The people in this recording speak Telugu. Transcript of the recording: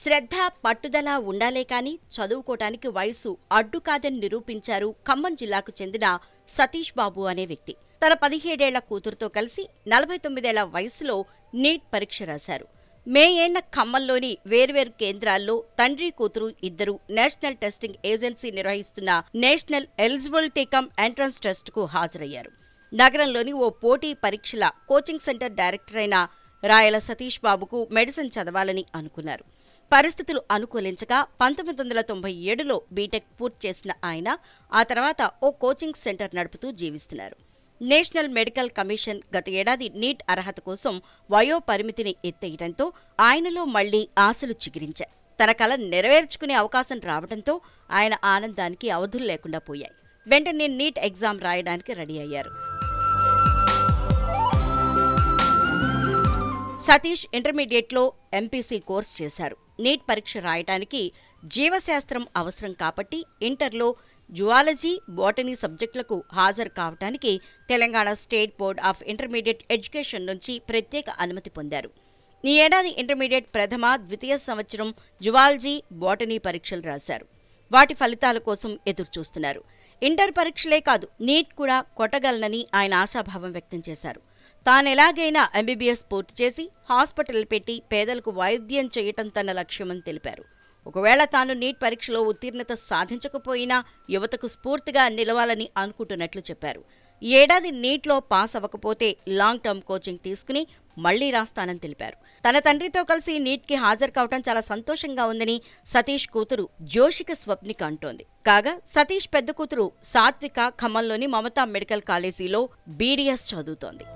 శ్రద్ధ పట్టుదల ఉండాలే కానీ చదువుకోటానికి వయసు అడ్డు కాదని నిరూపించారు ఖమ్మం జిల్లాకు చెందిన సతీష్ బాబు అనే వ్యక్తి తన పదిహేడేళ్ల కూతురుతో కలిసి నలభై తొమ్మిదేళ్ల వయసులో నీట్ పరీక్ష రాశారు మే ఏళ్ల ఖమ్మంలోని వేర్వేరు కేంద్రాల్లో తండ్రి కూతురు ఇద్దరు నేషనల్ టెస్టింగ్ ఏజెన్సీ నిర్వహిస్తున్న నేషనల్ ఎలిజిబిలిటీ కమ్ ఎంట్రన్స్ కు హాజరయ్యారు నగరంలోని ఓ పోటీ పరీక్షల కోచింగ్ సెంటర్ డైరెక్టర్ అయిన రాయల సతీష్ బాబుకు మెడిసిన్ చదవాలని అనుకున్నారు పరిస్థితులు అనుకూలించగా పంతొమ్మిది వందల తొంభై ఏడులో బీటెక్ పూర్తి చేసిన ఆయన ఆ తర్వాత ఓ కోచింగ్ సెంటర్ నడుపుతూ జీవిస్తున్నారు నేషనల్ మెడికల్ కమిషన్ గత ఏడాది నీట్ అర్హత కోసం వయో పరిమితిని ఎత్తేయడంతో ఆయనలో మళ్లీ ఆశలు చిగిరించాయి తన కళ నెరవేర్చుకునే అవకాశం రావడంతో ఆయన ఆనందానికి అవధులు లేకుండా పోయాయి వెంటనే నీట్ ఎగ్జామ్ రాయడానికి రెడీ అయ్యారు సతీష్ ఇంటర్మీడియట్లో ఎంపీసీ కోర్స్ చేశారు నీట్ పరీక్ష రాయటానికి జీవశాస్త్రం అవసరం కాబట్టి ఇంటర్లో జువాలజీ బాటనీ సబ్జెక్టులకు హాజరు కావడానికి Telangana state board of intermediate education నుంచి ప్రత్యేక అనుమతి పొందారు ఈ ఏడాది ఇంటర్మీడియట్ ప్రథమ ద్వితీయ సంవత్సరం జువాలజీ బాటనీ పరీక్షలు రాశారు వాటి ఫలితాల కోసం ఎదురుచూస్తున్నారు ఇంటర్ పరీక్షలే కాదు నీట్ కూడా కొట్టగలనని ఆయన ఆశాభావం వ్యక్తం చేశారు తానెలాగైనా ఎంబీబీఎస్ పూర్తి చేసి హాస్పిటల్ పెట్టి పేదలకు వైద్యం చేయటం తన లక్ష్యమని తెలిపారు ఒకవేళ తాను నీట్ పరీక్షలో ఉత్తీర్ణత సాధించకపోయినా యువతకు స్ఫూర్తిగా నిలవాలని అనుకుంటున్నట్లు చెప్పారు ఈ ఏడాది నీట్లో పాస్ అవ్వకపోతే లాంగ్ టర్మ్ కోచింగ్ తీసుకుని మళ్లీ రాస్తానని తెలిపారు తన తండ్రితో కలిసి నీట్కి హాజరు కావటం చాలా సంతోషంగా ఉందని సతీష్ కూతురు జోషిక స్వప్నిక అంటోంది కాగా సతీష్ పెద్ద కూతురు సాత్విక ఖమ్మంలోని మమతా మెడికల్ కాలేజీలో బీడీఎస్ చదువుతోంది